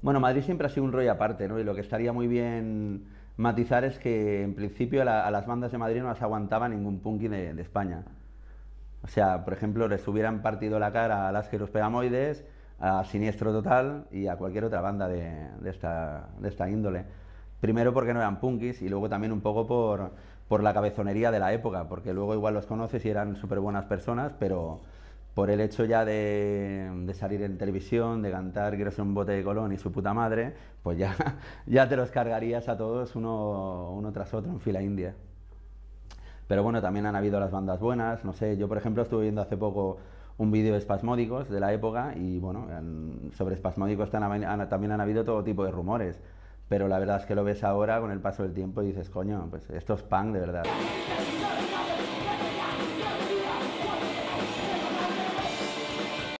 Bueno, Madrid siempre ha sido un rollo aparte, ¿no? Y lo que estaría muy bien matizar es que en principio a las bandas de Madrid no las aguantaba ningún punky de, España. O sea, por ejemplo, les hubieran partido la cara a las que los Pegamoides, a Siniestro Total y a cualquier otra banda de, esta, de esta índole. Primero porque no eran punkis y luego también un poco por, por la cabezonería de la época, porque luego igual los conoces y eran súper buenas personas, pero por el hecho ya de, salir en televisión, de cantar Quiero ser un bote de Colón y su puta madre, pues ya, ya te los cargarías a todos uno, uno tras otro en fila india. Pero bueno, también han habido las bandas buenas, no sé, yo por ejemplo estuve viendo hace poco un vídeo de espasmódicos de la época y bueno, sobre espasmódicos también han habido todo tipo de rumores, pero la verdad es que lo ves ahora con el paso del tiempo y dices, coño, pues esto es punk de verdad.